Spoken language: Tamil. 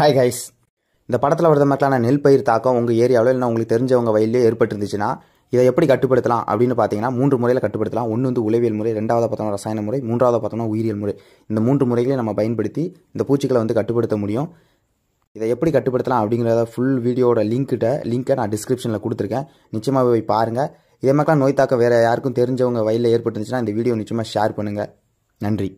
ஹாய் கைஸ் இந்த படத்தில் வருது மக்களான நெல் பயிர் தாக்கம் உங்கள் ஏரியாவில் இல்லைனா உங்களுக்கு தெரிஞ்சவங்க வயலே ஏற்பட்டுருந்துச்சுன்னா இதை எப்படி கட்டுப்படுத்தலாம் அப்படின்னு பார்த்தீங்கன்னா மூன்று முறையில் கட்டுப்படுத்தலாம் ஒன்று வந்து உளவியல் முறை ரெண்டாவது பார்த்தோம் ரசாயன முறை மூன்றாவது பார்த்தோம்னா உயிரியல் முறை இந்த மூன்று முறைகளை நம்ம பயன்படுத்தி இந்த பூச்சிகளை வந்து கட்டுப்படுத்த முடியும் இதை எப்படி கட்டுப்படுத்தலாம் அப்படிங்கிறத ஃபுல் வீடியோட லிங்க்கிட்ட லிங்க்கை நான் டிஸ்கிரிப்ஷனில் கொடுத்துருக்கேன் நிச்சயமாக போய் பாருங்கள் இதே மாதிரி நோய் தாக்கம் வேறு யாருக்கும் தெரிஞ்சவங்க வயலில் ஏற்பட்டுருந்துச்சுன்னா இந்த வீடியோ நிச்சயமாக ஷேர் பண்ணுங்கள் நன்றி